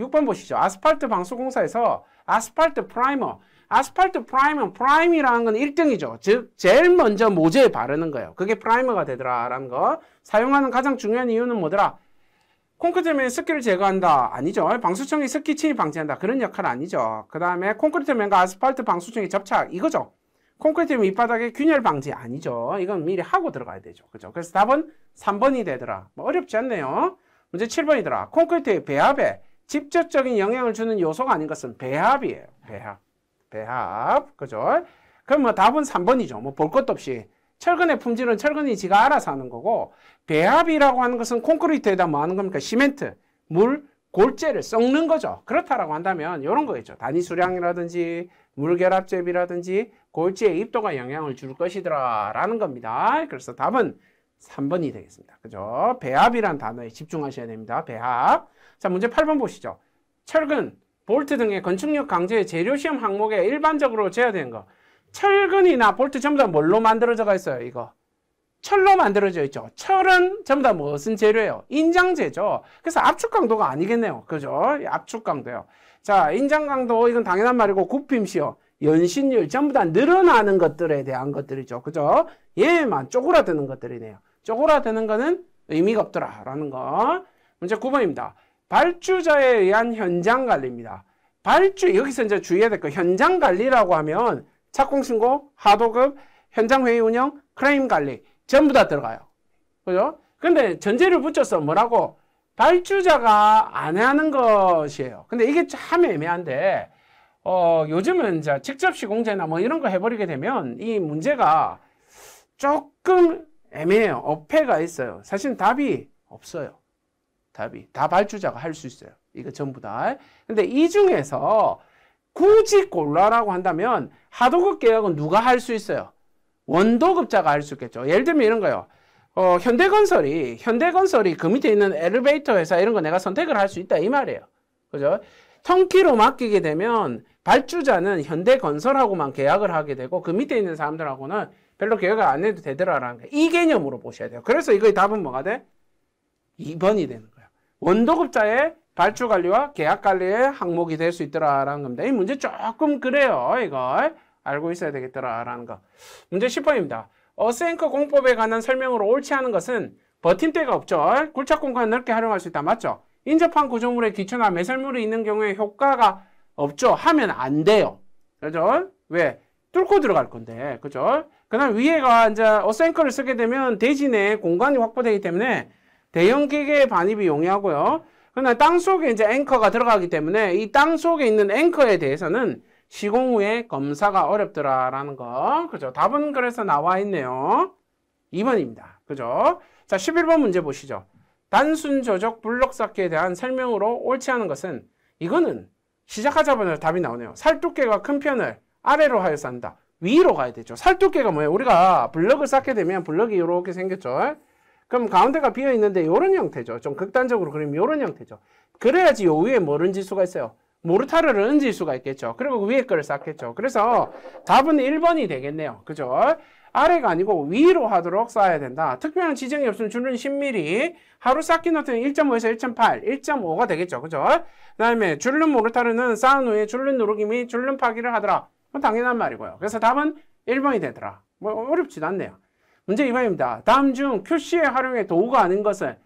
6번 보시죠. 아스팔트 방수공사에서 아스팔트 프라이머. 아스팔트 프라이머, 프라임이라는 건 1등이죠. 즉, 제일 먼저 모재에 바르는 거예요. 그게 프라이머가 되더라라는 거. 사용하는 가장 중요한 이유는 뭐더라? 콘크리트면 습기를 제거한다. 아니죠. 방수청이 습기 침입 방지한다. 그런 역할 아니죠. 그 다음에 콘크리트면과 아스팔트 방수청이 접착. 이거죠. 콘크리트 밑바닥에 균열 방지 아니죠. 이건 미리 하고 들어가야 되죠. 그죠. 그래서 답은 3번이 되더라. 뭐 어렵지 않네요. 문제 7번이더라. 콘크리트 배합에 직접적인 영향을 주는 요소가 아닌 것은 배합이에요. 배합. 배합. 그죠? 그럼 뭐 답은 3번이죠. 뭐 볼 것도 없이. 철근의 품질은 철근이 지가 알아서 하는 거고 배합이라고 하는 것은 콘크리트에다 뭐 하는 겁니까? 시멘트, 물, 골재를 썩는 거죠. 그렇다라고 한다면 이런 거겠죠. 단위 수량이라든지 물결합제비라든지 골재의 입도가 영향을 줄 것이더라라는 겁니다. 그래서 답은 3번이 되겠습니다. 그죠? 배합이란 단어에 집중하셔야 됩니다. 배합. 자, 문제 8번 보시죠. 철근, 볼트 등의 건축력 강제의 재료시험 항목에 일반적으로 제외된 거. 철근이나 볼트 전부 다 뭘로 만들어져 가 있어요, 이거? 철로 만들어져 있죠. 철은 전부 다 무슨 재료예요? 인장재죠. 그래서 압축 강도가 아니겠네요. 그죠? 압축 강도요. 자, 인장 강도 이건 당연한 말이고 굽힘 시험, 연신율 전부 다 늘어나는 것들에 대한 것들이죠. 그죠? 얘만 쪼그라드는 것들이네요. 쪼그라드는 것은 의미가 없더라라는 거. 문제 9번입니다. 발주자에 의한 현장 관리입니다. 발주 여기서 이제 주의해야 될 거 현장 관리라고 하면 착공 신고, 하도급, 현장 회의 운영, 크레임 관리 전부 다 들어가요. 그죠? 근데 전제를 붙여서 뭐라고 발주자가 안 하는 것이에요. 근데 이게 참 애매한데 어, 요즘은 이제 직접 시공제나 뭐 이런 거 해버리게 되면 이 문제가 조금 애매해요. 어폐가 있어요. 사실 답이 없어요. 답이. 다 발주자가 할 수 있어요. 이거 전부 다. 근데 이 중에서 굳이 골라라고 한다면 하도급 계약은 누가 할 수 있어요? 원도급자가 할 수 있겠죠. 예를 들면 이런 거요. 어, 현대건설이, 현대건설이 그 밑에 있는 엘리베이터 회사 이런 거 내가 선택을 할 수 있다 이 말이에요. 그죠? 턴키로 맡기게 되면 발주자는 현대건설하고만 계약을 하게 되고 그 밑에 있는 사람들하고는 별로 계획을 안 해도 되더라라는 거예요. 이 개념으로 보셔야 돼요. 그래서 이거의 답은 뭐가 돼? 2번이 되는 거예요 원도급자의 발주 관리와 계약 관리의 항목이 될 수 있더라라는 겁니다. 이 문제 조금 그래요. 이걸 알고 있어야 되겠더라라는 거. 문제 10번입니다. 어스앵커 공법에 관한 설명으로 옳지 않은 것은 버팀대가 없죠. 굴착 공간을 넓게 활용할 수 있다. 맞죠? 인접한 구조물에 기초나 매설물이 있는 경우에 효과가 없죠. 하면 안 돼요. 그죠? 왜? 뚫고 들어갈 건데. 그죠? 그다음 위에가 이제 어센커를 쓰게 되면 대진에 공간이 확보되기 때문에 대형 기계의 반입이 용이하고요. 그러나 땅 속에 이제 앵커가 들어가기 때문에 이 땅 속에 있는 앵커에 대해서는 시공 후에 검사가 어렵더라라는 거. 그죠? 답은 그래서 나와 있네요. 2번입니다. 그죠? 자, 11번 문제 보시죠. 단순 조적 블록 쌓기에 대한 설명으로 옳지 않은 것은 이거는 시작하자마자 답이 나오네요. 살뚝개가큰 편을 아래로 하여 산다. 위로 가야 되죠. 살두께가 뭐예요? 우리가 블럭을 쌓게 되면 블럭이 이렇게 생겼죠. 그럼 가운데가 비어 있는데 이런 형태죠. 좀 극단적으로 그러면 이런 형태죠. 그래야지 요 위에 뭘 얹을 수가 있어요. 모르타를 르 얹을 수가 있겠죠. 그리고 위에 거를 쌓겠죠. 그래서 답은 1번이 되겠네요. 그죠? 아래가 아니고 위로 하도록 쌓아야 된다. 특별한 지정이 없으면 줄은 10mm, 하루 쌓기 노트는 1.5에서 1.8, 1.5가 되겠죠. 그죠? 그 다음에 줄눈 모르타르는 쌓은 후에 줄눈 누르기 및 줄눈 파기를 하더라. 그건 당연한 말이고요. 그래서 답은 1번이 되더라. 뭐 어렵지도 않네요. 문제 2번입니다. 다음 중 QC의 활용의 도구가 아닌 것은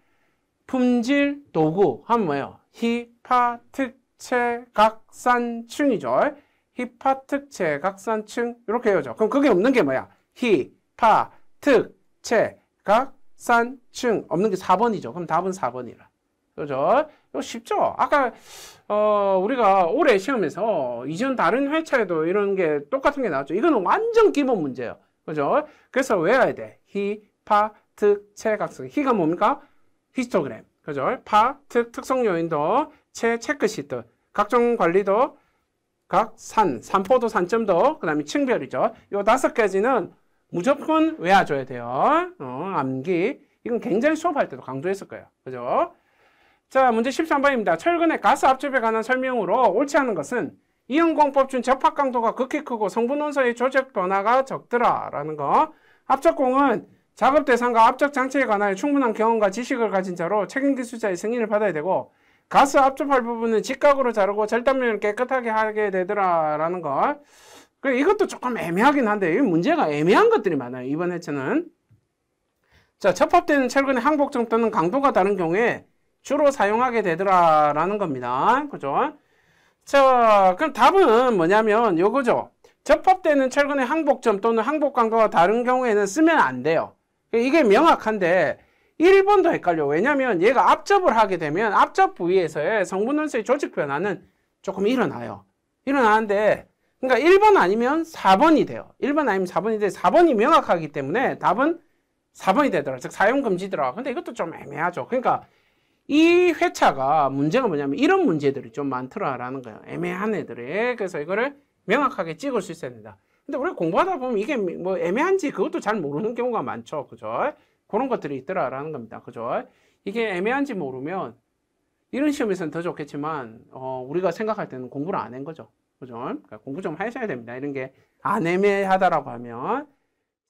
품질, 도구 하면 뭐예요? 히파, 특채, 각산층이죠. 히파, 특채, 각산층 이렇게 해요죠. 그럼 그게 없는 게 뭐야? 히, 파, 특, 채, 각산층 없는 게 4번이죠. 그럼 답은 4번이라. 그죠? 이거 쉽죠? 아까 어, 우리가 올해 시험에서 이전 다른 회차에도 이런 게 똑같은 게 나왔죠. 이거는 완전 기본 문제예요. 그죠? 그래서 외워야 돼. 히, 파, 특, 체각성. 히가 뭡니까? 히스토그램. 그죠? 파, 특, 특성 요인도, 체, 체크시트. 각종 관리도, 각, 산, 산포도, 산점도, 그 다음에 층별이죠. 요 다섯 가지는 무조건 외워줘야 돼요. 어, 암기. 이건 굉장히 수업할 때도 강조했을 거예요. 그죠? 자, 문제 13번입니다. 철근의 가스 압축에 관한 설명으로 옳지 않은 것은 이응공법 중 접합 강도가 극히 크고 성분 원소의 조직 변화가 적더라 라는 거. 압적공은 작업 대상과 압적 장치에 관하여 충분한 경험과 지식을 가진 자로 책임 기술자의 승인을 받아야 되고 가스 압축할 부분은 직각으로 자르고 절단면을 깨끗하게 하게 되더라 라는 거. 그 이것도 조금 애매하긴 한데 이 문제가 애매한 것들이 많아요. 이번 해체는. 자, 접합되는 철근의 항복점 또는 강도가 다른 경우에 주로 사용하게 되더라라는 겁니다. 그죠? 자, 그럼 답은 뭐냐면 요거죠. 접합되는 철근의 항복점 또는 항복관과가 다른 경우에는 쓰면 안 돼요. 이게 명확한데 1번도 헷갈려. 왜냐면 얘가 압접을 하게 되면 압접 부위에서의 성분 혼수의 조직 변화는 조금 일어나요. 일어나는데 그러니까 1번 아니면 4번이 돼요. 1번 아니면 4번인데 4번이 명확하기 때문에 답은 4번이 되더라. 즉 사용 금지더라. 근데 이것도 좀 애매하죠. 그러니까 이 회차가 문제가 뭐냐면 이런 문제들이 좀 많더라라는 거예요. 애매한 애들이. 그래서 이거를 명확하게 찍을 수 있어야 된다. 근데 우리 가 공부하다 보면 이게 뭐 애매한지 그것도 잘 모르는 경우가 많죠. 그죠? 그런 것들이 있더라라는 겁니다. 그죠? 이게 애매한지 모르면 이런 시험에서는 더 좋겠지만 어, 우리가 생각할 때는 공부를 안 한 거죠. 그죠? 그러니까 공부 좀 하셔야 됩니다. 이런 게 안 애매하다라고 하면